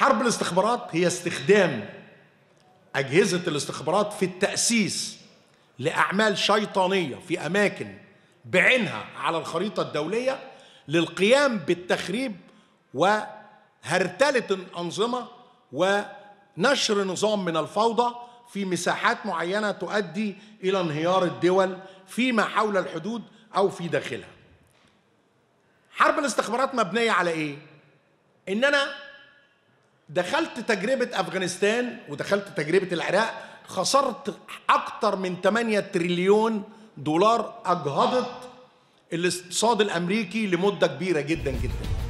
حرب الاستخبارات هي استخدام أجهزة الاستخبارات في التأسيس لأعمال شيطانية في أماكن بعينها على الخريطة الدولية للقيام بالتخريب وهرتلة الأنظمة ونشر نظام من الفوضى في مساحات معينة تؤدي إلى انهيار الدول فيما حول الحدود أو في داخلها حرب الاستخبارات مبنية على إيه؟ إن أنا دخلت تجربة أفغانستان ودخلت تجربة العراق خسرت أكتر من 8 تريليون دولار أجهضت الاقتصاد الأمريكي لمدة كبيرة جدا جدا